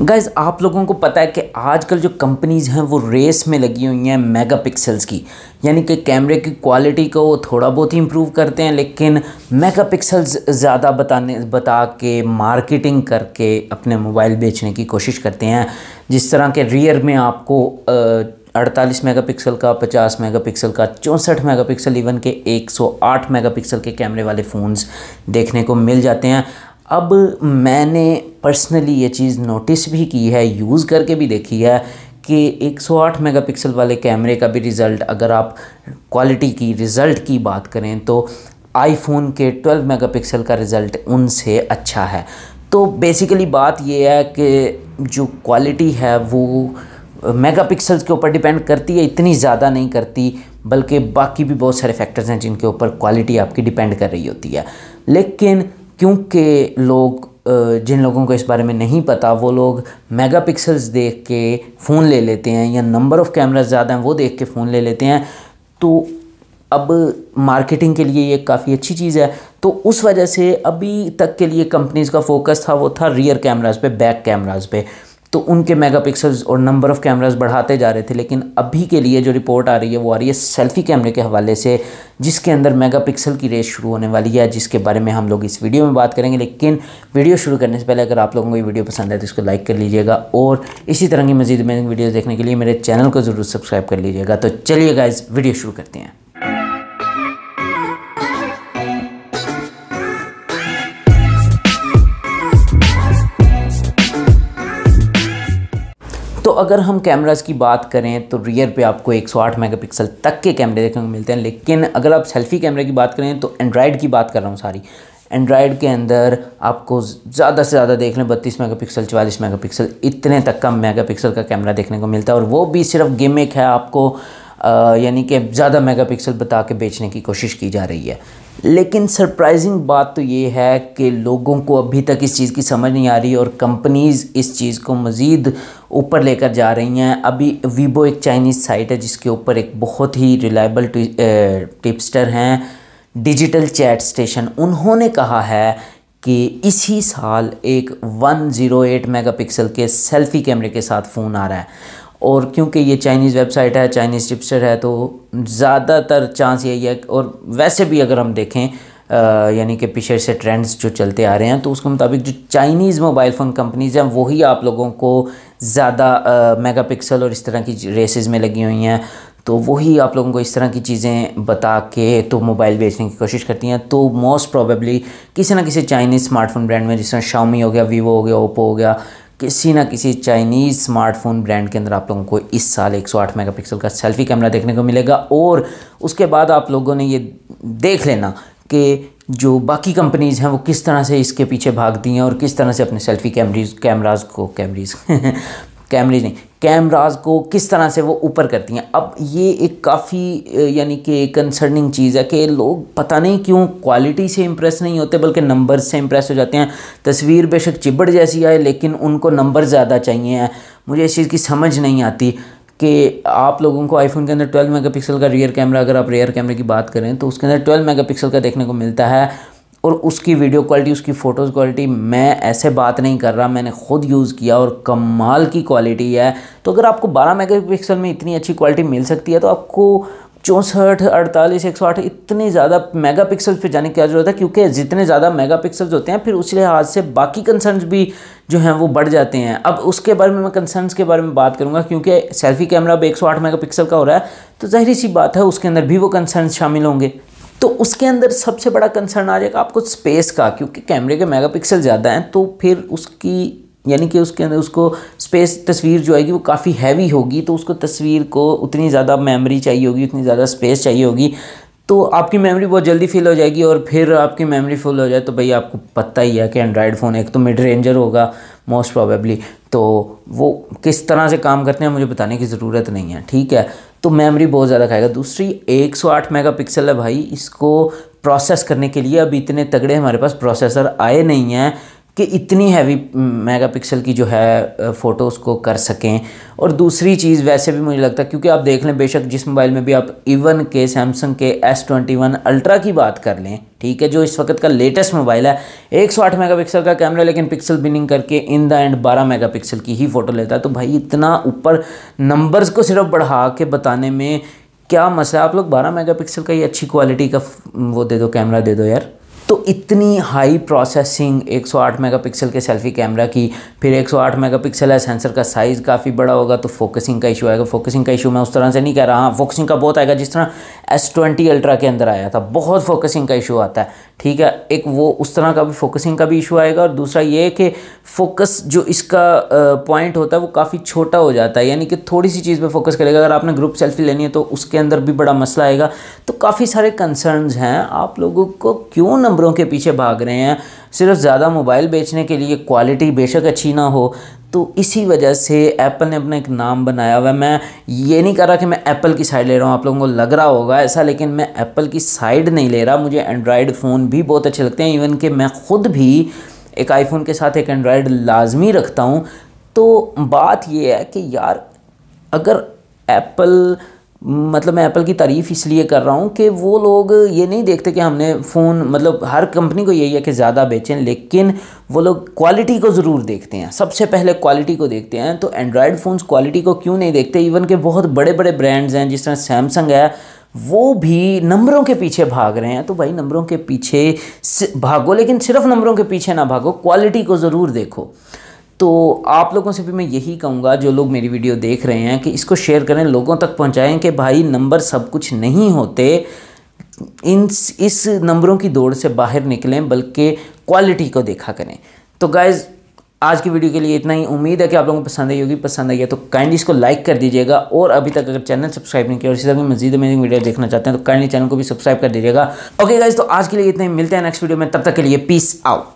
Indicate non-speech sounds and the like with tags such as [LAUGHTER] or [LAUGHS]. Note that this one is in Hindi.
गैज़ आप लोगों को पता है कि आजकल जो कंपनीज़ हैं वो रेस में लगी हुई हैं मेगा पिक्सल्स की यानी कि कैमरे की क्वालिटी को वो थोड़ा बहुत ही इम्प्रूव करते हैं लेकिन मेगा पिक्सल्स ज़्यादा बताने बता के मार्केटिंग करके अपने मोबाइल बेचने की कोशिश करते हैं जिस तरह के रियर में आपको अड़तालीस मेगा पिक्सल का पचास मेगा पिक्सल का चौंसठ मेगा पिक्सल इवन के एक सौ आठ मेगा पिक्सल के कैमरे वाले फ़ोन्स देखने को मिल जाते हैं अब मैंने पर्सनली ये चीज़ नोटिस भी की है यूज़ करके भी देखी है कि 108 मेगापिक्सल वाले कैमरे का भी रिज़ल्ट अगर आप क्वालिटी की रिज़ल्ट की बात करें तो आईफोन के 12 मेगापिक्सल का रिज़ल्ट उनसे अच्छा है तो बेसिकली बात ये है कि जो क्वालिटी है वो मेगापिक्सल्स के ऊपर डिपेंड करती है इतनी ज़्यादा नहीं करती बल्कि बाकी भी बहुत सारे फैक्टर्स हैं जिनके ऊपर क्वालिटी आपकी डिपेंड कर रही होती है लेकिन क्योंकि लोग जिन लोगों को इस बारे में नहीं पता वो लोग मेगापिक्सल्स देख के फ़ोन ले लेते हैं या नंबर ऑफ़ कैमरा ज़्यादा हैं वो देख के फ़ोन ले लेते हैं तो अब मार्केटिंग के लिए ये काफ़ी अच्छी चीज़ है तो उस वजह से अभी तक के लिए कंपनीज़ का फोकस था वो था रियर कैमराज पे बैक कैमराज पे तो उनके मेगापिक्सल्स और नंबर ऑफ़ कैमराज बढ़ाते जा रहे थे लेकिन अभी के लिए जो रिपोर्ट आ रही है वो आ रही है सेल्फ़ी कैमरे के हवाले से जिसके अंदर मेगापिक्सल की रेस शुरू होने वाली है जिसके बारे में हम लोग इस वीडियो में बात करेंगे लेकिन वीडियो शुरू करने से पहले अगर आप लोगों को ये वीडियो पसंद है तो इसको लाइक कर लीजिएगा और इसी तरह की मजीद में वीडियो देखने के लिए मेरे चैनल को ज़रूर सब्सक्राइब कर लीजिएगा तो चलिएगा इस वीडियो शुरू करते हैं तो अगर हम कैमराज की बात करें तो रियर पे आपको 108 मेगापिक्सल तक के कैमरे देखने को मिलते हैं लेकिन अगर आप सेल्फ़ी कैमरे की बात करें तो एंड्राइड की बात कर रहा हूँ सारी एंड्राइड के अंदर आपको ज़्यादा से ज़्यादा देख लें बत्तीस मेगा पिक्सल चवालीस मेगा पिक्सल इतने तक का मेगा पिक्सल का कैमरा देखने को मिलता है और वो भी सिर्फ गेमिक है आपको यानी कि ज़्यादा मेगा पिक्सल बता के बेचने की कोशिश की जा रही है लेकिन सरप्राइजिंग बात तो ये है कि लोगों को अभी तक इस चीज़ की समझ नहीं आ रही और कंपनीज़ इस चीज़ को मज़ीद ऊपर लेकर जा रही हैं अभी वीबो एक चाइनीज़ साइट है जिसके ऊपर एक बहुत ही रिलायबल टिपस्टर हैं डिजिटल चैट स्टेशन उन्होंने कहा है कि इसी साल एक 108 मेगापिक्सल के सेल्फ़ी कैमरे के साथ फ़ोन आ रहा है और क्योंकि ये चाइनीज़ वेबसाइट है चाइनीज़ टिप्सर है तो ज़्यादातर चांस यही है और वैसे भी अगर हम देखें यानी कि पीछे से ट्रेंड्स जो चलते आ रहे हैं तो उसके मुताबिक जो चाइनीज़ मोबाइल फ़ोन कंपनीज़ हैं वही आप लोगों को ज़्यादा मेगापिक्सल और इस तरह की रेसेस में लगी हुई हैं तो वही आप लोगों को इस तरह की चीज़ें बता के तो मोबाइल बेचने की कोशिश करती हैं तो मोस्ट प्रोबेबली किसी ना किसी चाइनीज़ स्मार्टफोन ब्रांड में जिस तरह हो गया वीवो हो गया ओप्पो हो गया किसी ना किसी चाइनीज़ स्मार्टफोन ब्रांड के अंदर आप लोगों को इस साल 108 मेगापिक्सल का सेल्फी कैमरा देखने को मिलेगा और उसके बाद आप लोगों ने ये देख लेना कि जो बाकी कंपनीज़ हैं वो किस तरह से इसके पीछे भागती हैं और किस तरह से अपने सेल्फी कैमरीज कैमराज को कैमरीज [LAUGHS] कैमरेज नहीं कैमराज को किस तरह से वो ऊपर करती हैं अब ये एक काफ़ी यानी कि कंसर्निंग चीज़ है कि लोग पता नहीं क्यों क्वालिटी से इम्प्रेस नहीं होते बल्कि नंबर से इम्प्रेस हो जाते हैं तस्वीर बेशक चिबड़ जैसी आए लेकिन उनको नंबर ज़्यादा चाहिए हैं मुझे इस चीज़ की समझ नहीं आती कि आप लोगों को आईफोन के अंदर 12 मेगापिक्सल का रियर कैमरा अगर आप रियर कैमरे की बात करें तो उसके अंदर 12 मेगापिक्सल का देखने को मिलता है और उसकी वीडियो क्वालिटी उसकी फ़ोटोज़ क्वालिटी मैं ऐसे बात नहीं कर रहा मैंने ख़ुद यूज़ किया और कमाल की क्वालिटी है तो अगर आपको 12 मेगापिक्सल में इतनी अच्छी क्वालिटी मिल सकती है तो आपको चौंसठ अड़तालीस एक सौ आठ इतने ज़्यादा मेगा पिक्सल्स पर जाने की क्या जरूरत है क्योंकि जितने ज़्यादा मेगा पिक्सल्स होते हैं फिर उस लिहाज से बाकी कंसर्न्स भी जो हैं वो बढ़ जाते हैं अब उसके बारे में मैं कंसर्न्स के बारे में बात करूँगा क्योंकि सेल्फी कैमरा अब एक सौ आठ मेगा पिक्सल का हो रहा है तो ज़हरी सी बात है उसके अंदर भी वो कंसर्न शामिल होंगे तो उसके अंदर सबसे बड़ा कंसर्न आ जाएगा आपको स्पेस का क्योंकि कैमरे के मेगापिक्सल ज़्यादा हैं तो फिर उसकी यानी कि उसके अंदर उसको स्पेस तस्वीर जो आएगी वो काफ़ी हैवी होगी तो उसको तस्वीर को उतनी ज़्यादा मेमोरी चाहिए होगी उतनी ज़्यादा स्पेस चाहिए होगी तो आपकी मेमोरी बहुत जल्दी फिल हो जाएगी और फिर आपकी मेमोरी फुल हो जाए तो भाई आपको पता ही है कि एंड्रॉयड फ़ोन एक तो मिड रेंजर होगा मोस्ट प्रोबेबली तो वो किस तरह से काम करते हैं मुझे बताने की ज़रूरत नहीं है ठीक है तो मेमोरी बहुत ज़्यादा खाएगा दूसरी 108 मेगापिक्सल है भाई इसको प्रोसेस करने के लिए अब इतने तगड़े हमारे पास प्रोसेसर आए नहीं हैं कि इतनी हैवी मेगापिक्सल की जो है फ़ोटोज़ को कर सकें और दूसरी चीज़ वैसे भी मुझे लगता है क्योंकि आप देख लें बेशक जिस मोबाइल में भी आप इवन के सैमसंग के एस ट्वेंटी वन अल्ट्रा की बात कर लें ठीक है जो इस वक्त का लेटेस्ट मोबाइल है एक सौ आठ मेगा पिक्सल का कैमरा लेकिन पिक्सल बिनिंग करके इन द एंड बारह मेगा पिक्सल की ही फ़ोटो लेता है तो भाई इतना ऊपर नंबर्स को सिर्फ बढ़ा के बताने में क्या मसला आप लोग बारह मेगा पिक्सल का ही अच्छी क्वालिटी का वो दे दो कैमरा दे दो यार तो इतनी हाई प्रोसेसिंग 108 मेगापिक्सल के सेल्फी कैमरा की फिर 108 मेगापिक्सल है सेंसर का साइज़ काफ़ी बड़ा होगा तो फोकसिंग का इशू आएगा फोकसिंग का इशू मैं उस तरह से नहीं कह रहा हाँ फोकसिंग का बहुत आएगा जिस तरह एस ट्वेंटी अल्ट्रा के अंदर आया था बहुत फोकसिंग का इशू आता है ठीक है एक वो उस तरह का भी फोकसिंग का भी इशू आएगा और दूसरा ये है कि फोकस जो इसका पॉइंट होता है वो काफ़ी छोटा हो जाता है यानी कि थोड़ी सी चीज़ पे फोकस करेगा अगर आपने ग्रुप सेल्फी लेनी है तो उसके अंदर भी बड़ा मसला आएगा तो काफ़ी सारे कंसर्नस हैं आप लोगों को क्यों नंबरों के पीछे भाग रहे हैं सिर्फ ज़्यादा मोबाइल बेचने के लिए क्वालिटी बेशक अच्छी ना हो तो इसी वजह से एप्पल ने अपना एक नाम बनाया हुआ है मैं ये नहीं कर रहा कि मैं एप्पल की साइड ले रहा हूँ आप लोगों को लग रहा होगा ऐसा लेकिन मैं एप्पल की साइड नहीं ले रहा मुझे एंड्रॉयड फ़ोन भी बहुत अच्छे लगते हैं इवन कि मैं ख़ुद भी एक आईफोन के साथ एक एंड्रॉयड लाजमी रखता हूँ तो बात यह है कि यार अगर एप्पल मतलब मैं एप्पल की तारीफ़ इसलिए कर रहा हूँ कि वो लोग ये नहीं देखते कि हमने फ़ोन मतलब हर कंपनी को यही है कि ज़्यादा बेचें लेकिन वो लोग क्वालिटी को ज़रूर देखते हैं सबसे पहले क्वालिटी को देखते हैं तो एंड्रॉयड फ़ोन्स क्वालिटी को क्यों नहीं देखते इवन के बहुत बड़े बड़े ब्रांड्स हैं जिस तरह सैमसंग है वो भी नंबरों के पीछे भाग रहे हैं तो भाई नंबरों के पीछे भागो लेकिन सिर्फ नंबरों के पीछे ना भागो क्वालिटी को ज़रूर देखो तो आप लोगों से भी मैं यही कहूँगा जो लोग मेरी वीडियो देख रहे हैं कि इसको शेयर करें लोगों तक पहुँचाएँ कि भाई नंबर सब कुछ नहीं होते इन इस नंबरों की दौड़ से बाहर निकलें बल्कि क्वालिटी को देखा करें तो गाइज़ आज की वीडियो के लिए इतना ही उम्मीद है कि आप लोगों को पसंद आई होगी पसंद आई है तो काइंडली इसको लाइक कर दीजिएगा और अभी तक अगर चैनल सब्सक्राइब नहीं किया और इसी तरह की मजीद अमेजिंग वीडियो देखना चाहते हैं तो काइंडली चैनल को भी सब्सक्राइब कर दीजिएगा ओके गाइज तो आज के लिए इतना ही मिलते हैं नेक्स्ट वीडियो में तब तक के लिए पीस आउट